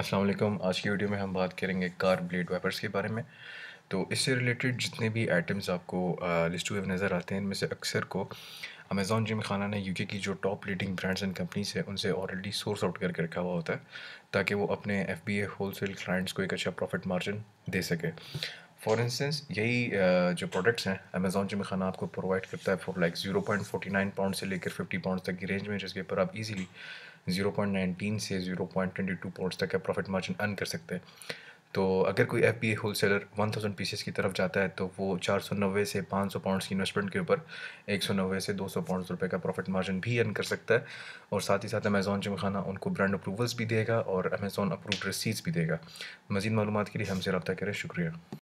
अस्सलाम वालेकुम आज की वीडियो में हम बात करेंगे कार ब्लेड वाइपर्स के बारे में तो इससे रिलेटेड जितने भी आइटम्स आपको लिस्ट हुए नज़र आते हैं इनमें से अक्सर को अमेज़ॉन जिम खाना ने यूके की जो top leading brands and companies हैं उनसे ऑलरेडी सोर्स आउट करके रखा हुआ होता है ताकि वो अपने F B A wholesale clients को एक अच्छा प्रॉफिट मार्जिन दे सके फॉर इंस्टेंस यही जो प्रोडक्ट्स हैं अमेजोन जिम खाना आपको प्रोवाइड करता है for like zero point forty nine pound से लेकर फिफ्टी पाउंड तक की रेंज में जिसके ऊपर आप इजीली जीरो पॉइंट नाइनटीन से zero point twenty two pound तक का प्रॉफिट मार्जिन अर्न कर सकते हैं तो अगर कोई F B wholesaler one thousand pieces की तरफ जाता है तो वो चार सौ नब्बे से पाँच सौ पाउंड की इन्वेस्टमेंट के ऊपर एक सौ नब्बे से दो सौ पाउंड रुपये का प्रॉफिट मार्जिन भी अर्न कर सकता है और साथ ही साथ अमेज़ॉन मखाना उनको ब्रांड अप्रूवल्स भी देगा और अमेज़ॉन अप्रूव्ड रिसीट्स भी देगा मजीद मालूम के लिए हमसे रब्ता करें शुक्रिया